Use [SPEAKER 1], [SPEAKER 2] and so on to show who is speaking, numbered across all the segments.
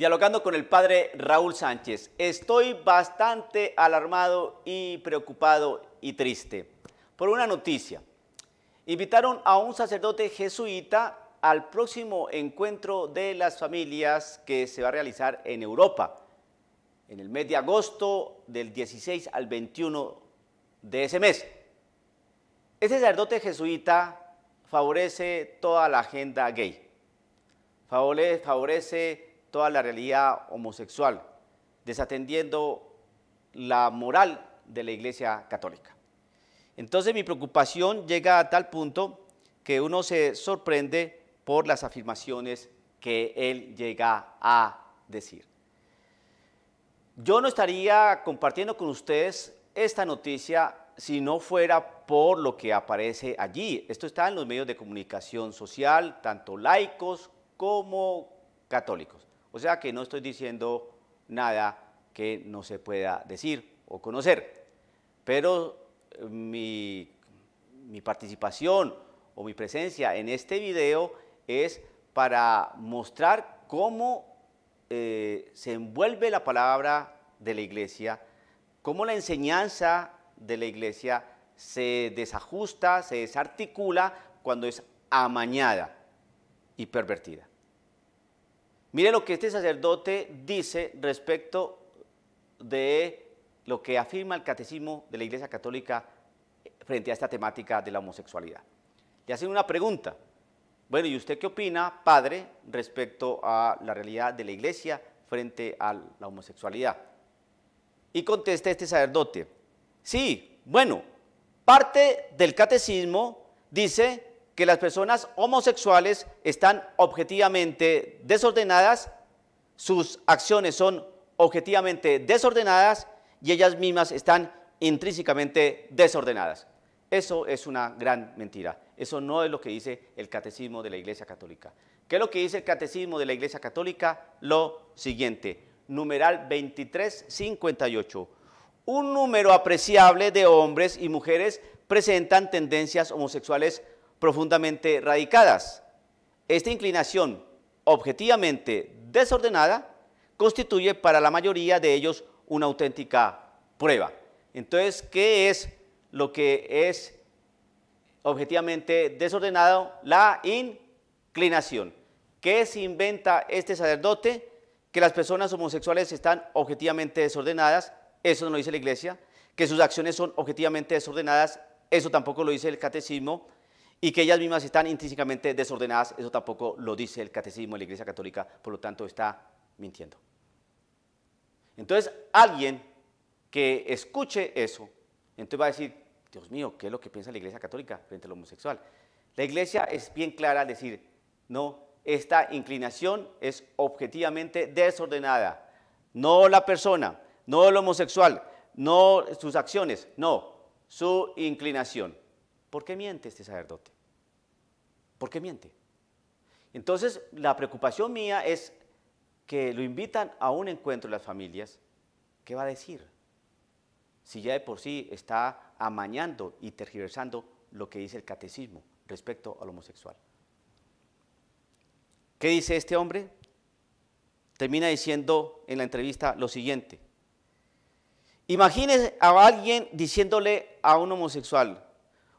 [SPEAKER 1] Dialogando con el padre Raúl Sánchez, estoy bastante alarmado y preocupado y triste por una noticia. Invitaron a un sacerdote jesuita al próximo encuentro de las familias que se va a realizar en Europa en el mes de agosto del 16 al 21 de ese mes. Ese sacerdote jesuita favorece toda la agenda gay, favorece toda la realidad homosexual, desatendiendo la moral de la Iglesia Católica. Entonces mi preocupación llega a tal punto que uno se sorprende por las afirmaciones que él llega a decir. Yo no estaría compartiendo con ustedes esta noticia si no fuera por lo que aparece allí. Esto está en los medios de comunicación social, tanto laicos como católicos. O sea que no estoy diciendo nada que no se pueda decir o conocer, pero eh, mi, participación o mi presencia en este video es para mostrar cómo eh, se envuelve la palabra de la iglesia, cómo la enseñanza de la iglesia se desajusta, se desarticula cuando es amañada y pervertida. Mire lo que este sacerdote dice respecto de lo que afirma el catecismo de la Iglesia Católica frente a esta temática de la homosexualidad. Le hacen una pregunta. Bueno, ¿y usted qué opina, padre, respecto a la realidad de la Iglesia frente a la homosexualidad? Y contesta este sacerdote, sí, bueno, parte del catecismo dice que las personas homosexuales están objetivamente desordenadas, sus acciones son objetivamente desordenadas y ellas mismas están intrínsecamente desordenadas. Eso es una gran mentira. Eso no es lo que dice el catecismo de la Iglesia Católica. ¿Qué es lo que dice el catecismo de la Iglesia Católica? Lo siguiente, numeral 2358. Un número apreciable de hombres y mujeres presentan tendencias homosexuales profundamente radicadas. Esta inclinación objetivamente desordenada constituye para la mayoría de ellos una auténtica prueba. Entonces, ¿qué es lo que es objetivamente desordenado? La inclinación. ¿Qué se inventa este sacerdote? Que las personas homosexuales están objetivamente desordenadas, eso no lo dice la iglesia, que sus acciones son objetivamente desordenadas, eso tampoco lo dice el catecismo, y que ellas mismas están intrínsecamente desordenadas, eso tampoco lo dice el catecismo de la Iglesia Católica, por lo tanto está mintiendo. Entonces, alguien que escuche eso, entonces va a decir, Dios mío, ¿qué es lo que piensa la Iglesia Católica frente al homosexual? La Iglesia es bien clara al decir, no, esta inclinación es objetivamente desordenada, no la persona, no el homosexual, no sus acciones, no, su inclinación. ¿Por qué miente este sacerdote? ¿Por qué miente? Entonces, la preocupación mía es que lo invitan a un encuentro las familias, ¿qué va a decir? Si ya de por sí está amañando y tergiversando lo que dice el catecismo respecto al homosexual. ¿Qué dice este hombre? Termina diciendo en la entrevista lo siguiente. Imagínese a alguien diciéndole a un homosexual,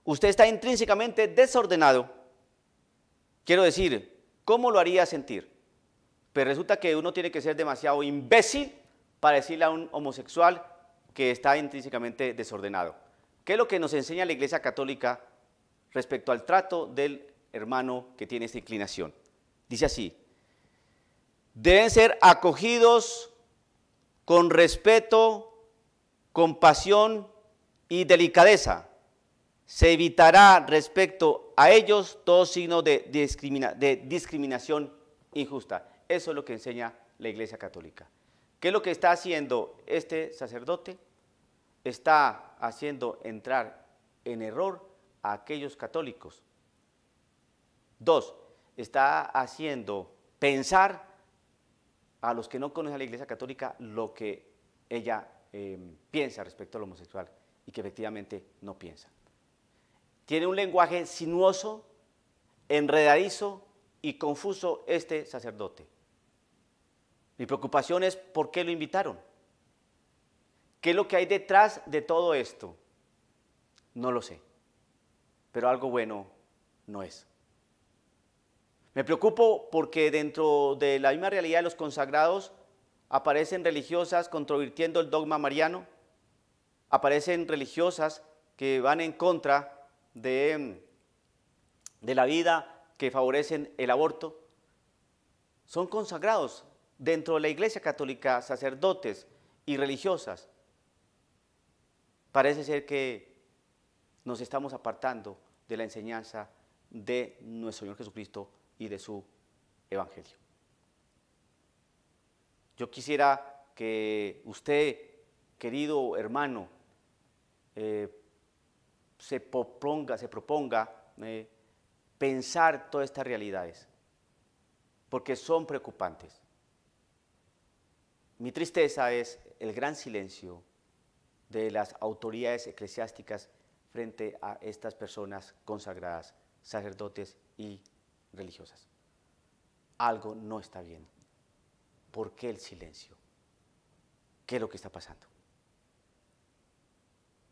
[SPEAKER 1] usted está intrínsecamente desordenado. Quiero decir, ¿cómo lo haría sentir? Pero pues resulta que uno tiene que ser demasiado imbécil para decirle a un homosexual que está intrínsecamente desordenado. ¿Qué es lo que nos enseña la Iglesia Católica respecto al trato del hermano que tiene esta inclinación? Dice así, deben ser acogidos con respeto, compasión y delicadeza se evitará respecto a ellos todo signo de, discriminación injusta. Eso es lo que enseña la Iglesia Católica. ¿Qué es lo que está haciendo este sacerdote? Está haciendo entrar en error a aquellos católicos. Dos, está haciendo pensar a los que no conocen a la Iglesia Católica lo que ella eh, piensa respecto al homosexual y que efectivamente no piensa. Tiene un lenguaje sinuoso, enredadizo y confuso este sacerdote. Mi preocupación es por qué lo invitaron. ¿Qué es lo que hay detrás de todo esto? No lo sé, pero algo bueno no es. Me preocupo porque dentro de la misma realidad de los consagrados aparecen religiosas controvirtiendo el dogma mariano, aparecen religiosas que van en contra Mm, de, la vida que favorecen el aborto, son consagrados dentro de la Iglesia Católica, sacerdotes y religiosas. Parece ser que nos estamos apartando de la enseñanza de nuestro Señor Jesucristo y de su Evangelio. Yo quisiera que usted, querido hermano, eh, se proponga, se proponga eh, pensar todas estas realidades, porque son preocupantes. Mi tristeza es el gran silencio de las autoridades eclesiásticas frente a estas personas consagradas, sacerdotes y religiosas. Algo no está bien. ¿Por qué el silencio? ¿Qué es lo que está pasando?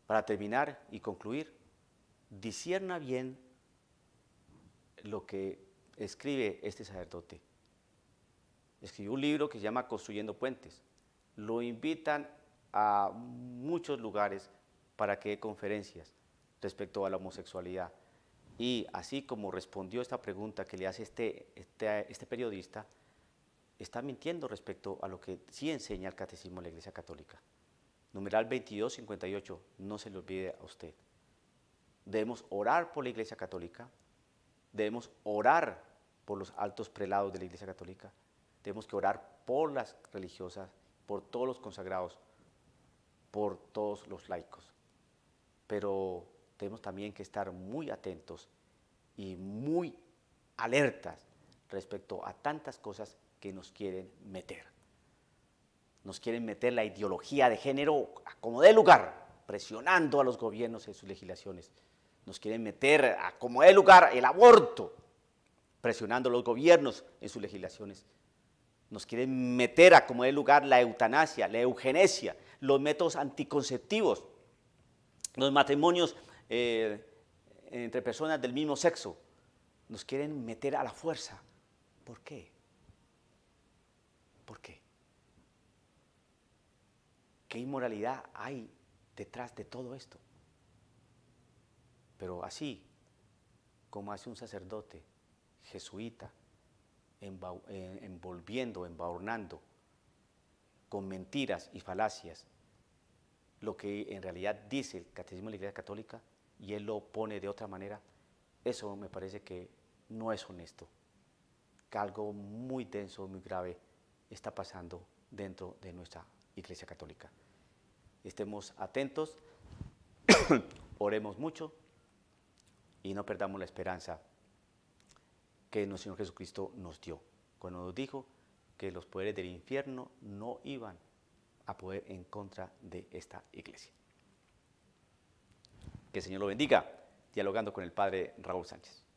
[SPEAKER 1] Para terminar y concluir, Discierna bien lo que escribe este sacerdote. Escribió un libro que se llama Construyendo Puentes. Lo invitan a muchos lugares para que dé conferencias respecto a la homosexualidad. Y así como respondió esta pregunta que le hace este, este, este periodista, está mintiendo respecto a lo que sí enseña el Catecismo de la Iglesia Católica. Numeral 2258, no se le olvide a usted debemos orar por la Iglesia Católica, debemos orar por los altos prelados de la Iglesia Católica, tenemos que orar por las religiosas, por todos los consagrados, por todos los laicos. Pero tenemos también que estar muy atentos y muy alertas respecto a tantas cosas que nos quieren meter. Nos quieren meter la ideología de género como de lugar presionando a los gobiernos en sus legislaciones. Nos quieren meter, a, como de lugar, el aborto, presionando a los gobiernos en sus legislaciones. Nos quieren meter, a como de lugar, la eutanasia, la eugenesia, los métodos anticonceptivos, los matrimonios eh, entre personas del mismo sexo. Nos quieren meter a la fuerza. ¿Por qué? ¿Por qué? ¿Qué inmoralidad hay detrás de todo esto. Pero así como hace un sacerdote jesuita, envolviendo, embaornando con mentiras y falacias lo que en realidad dice el Catecismo de la Iglesia Católica y él lo pone de otra manera, eso me parece que no es honesto, que algo muy denso, muy grave está pasando dentro de nuestra Iglesia Católica estemos atentos, oremos mucho y no perdamos la esperanza que nuestro Señor Jesucristo nos dio, cuando nos dijo que los poderes del infierno no iban a poder en contra de esta iglesia. Que el Señor lo bendiga, dialogando con el Padre Raúl Sánchez.